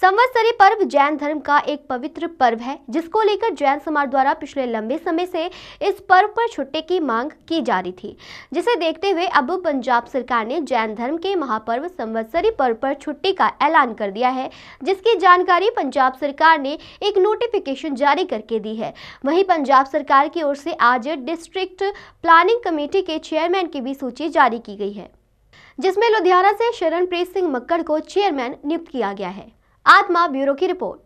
संवत्सरी पर्व जैन धर्म का एक पवित्र पर्व है जिसको लेकर जैन समाज द्वारा पिछले लंबे समय से इस पर्व पर छुट्टी की मांग की जा रही थी जिसे देखते हुए अब पंजाब सरकार ने जैन धर्म के महापर्व संवत्सरी पर्व पर छुट्टी का ऐलान कर दिया है जिसकी जानकारी पंजाब सरकार ने एक नोटिफिकेशन जारी करके दी है वही पंजाब सरकार की ओर से आज डिस्ट्रिक्ट प्लानिंग कमेटी के चेयरमैन की भी सूची जारी की गई है जिसमें लुधियाना से शरणप्रीत सिंह मक्कड़ को चेयरमैन नियुक्त किया गया है आत्मा ब्यूरो की रिपोर्ट